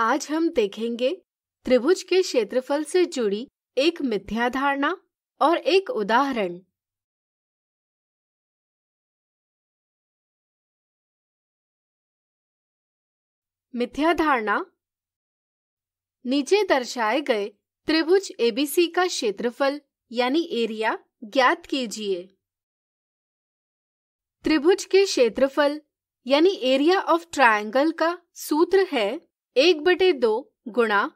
आज हम देखेंगे त्रिभुज के क्षेत्रफल से जुड़ी एक मिथ्या धारणा और एक उदाहरण मिथ्या धारणा नीचे दर्शाए गए त्रिभुज एबीसी का क्षेत्रफल यानी एरिया ज्ञात कीजिए त्रिभुज के क्षेत्रफल यानी एरिया ऑफ ट्रायंगल का सूत्र है एक बटे दो गुणा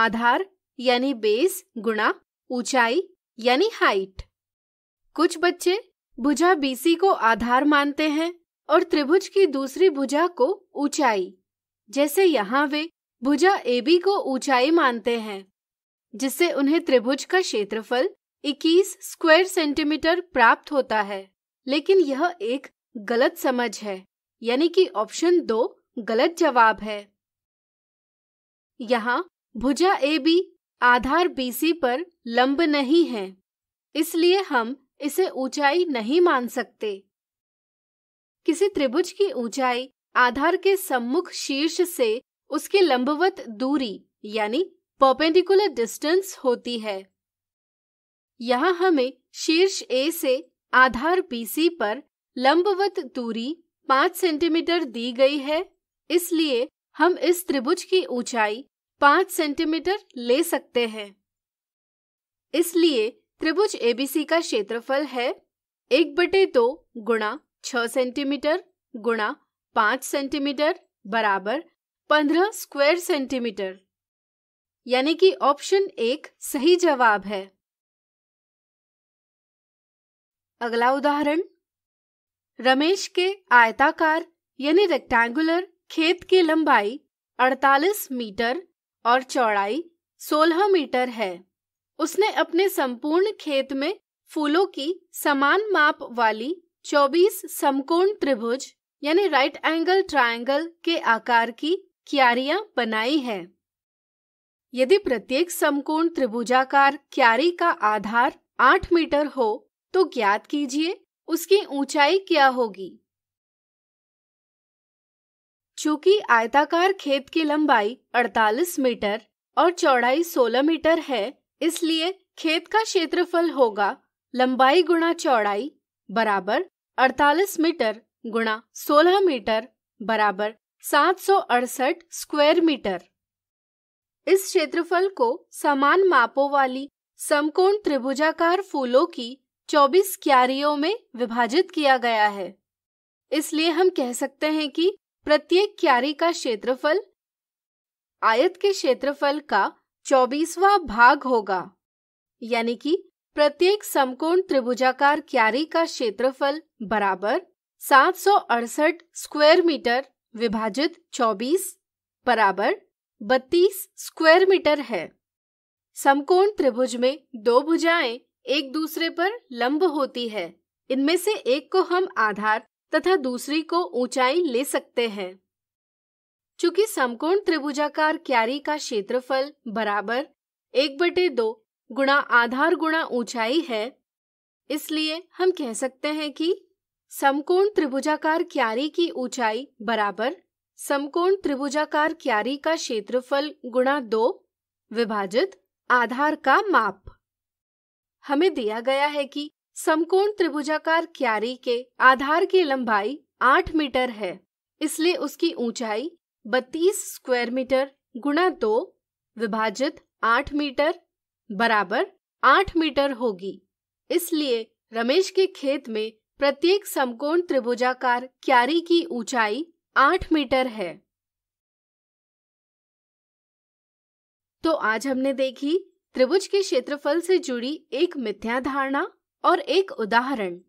आधार यानी बेस गुणा ऊंचाई यानी हाइट कुछ बच्चे भुजा बीसी को आधार मानते हैं और त्रिभुज की दूसरी भुजा को ऊंचाई जैसे यहाँ वे भुजा एबी को ऊंचाई मानते हैं जिससे उन्हें त्रिभुज का क्षेत्रफल 21 स्क्वायर सेंटीमीटर प्राप्त होता है लेकिन यह एक गलत समझ है यानी कि ऑप्शन दो गलत जवाब है यहाँ भुजा A B Aadhaar B C पर लंब नहीं है इसलिए हम इसे ऊंचाई नहीं मान सकते किसी त्रिभुज की ऊंचाई आधार के सम्मुख शीर्ष से उसकी लंबवत दूरी यानी पर्पेंडिकुलर डिस्टेंस होती है यहाँ हमें शीर्ष ए से आधार बी सी पर लंबवत दूरी पांच सेंटीमीटर दी गई है इसलिए हम इस त्रिभुज की ऊंचाई पांच सेंटीमीटर ले सकते हैं इसलिए त्रिभुज एबीसी का क्षेत्रफल है एक बटे दो गुणा छ सेंटीमीटर गुणा पांच सेंटीमीटर बराबर पंद्रह स्क्वायर सेंटीमीटर यानी कि ऑप्शन एक सही जवाब है अगला उदाहरण रमेश के आयताकार यानी रेक्टेंगुलर खेत की लंबाई 48 मीटर और चौड़ाई सोलह मीटर है उसने अपने संपूर्ण खेत में फूलों की समान माप वाली चौबीस समकोण त्रिभुज यानी राइट एंगल ट्रायंगल के आकार की क्यारियां बनाई है यदि प्रत्येक समकोण त्रिभुजाकार क्यारी का आधार आठ मीटर हो तो ज्ञात कीजिए उसकी ऊंचाई क्या होगी चूंकि आयताकार खेत की लंबाई 48 मीटर और चौड़ाई 16 मीटर है इसलिए खेत का क्षेत्रफल होगा लंबाई गुणा चौड़ाई बराबर 48 मीटर गुणा 16 मीटर बराबर सात स्क्वायर मीटर इस क्षेत्रफल को समान मापों वाली समकोण त्रिभुजाकार फूलों की 24 क्यारियों में विभाजित किया गया है इसलिए हम कह सकते हैं कि प्रत्येक क्यारी का क्षेत्रफल आयत के क्षेत्रफल का चौबीसवा भाग होगा यानी कि प्रत्येक समकोण त्रिभुजाकार क्यारी का क्षेत्रफल बराबर सात स्क्वायर मीटर विभाजित 24 बराबर 32 स्क्वायर मीटर है समकोण त्रिभुज में दो भुजाएं एक दूसरे पर लंब होती है इनमें से एक को हम आधार तथा दूसरी को ऊंचाई ले सकते हैं चूंकि समकोण त्रिभुजाकार क्यारी का क्षेत्रफल बराबर एक बटे दो गुणा आधार गुणा ऊंचाई है इसलिए हम कह सकते हैं कि समकोण त्रिभुजाकार क्यारी की ऊंचाई बराबर समकोण त्रिभुजाकार क्यारी का क्षेत्रफल गुणा दो विभाजित आधार का माप हमें दिया गया है कि समकोण त्रिभुजाकार क्यारी के आधार की लंबाई आठ मीटर है इसलिए उसकी ऊंचाई बत्तीस स्क्वायर मीटर गुणा दो विभाजित आठ मीटर बराबर आठ मीटर होगी इसलिए रमेश के खेत में प्रत्येक समकोण त्रिभुजाकार क्यारी की ऊंचाई आठ मीटर है तो आज हमने देखी त्रिभुज के क्षेत्रफल से जुड़ी एक मिथ्या धारणा और एक उदाहरण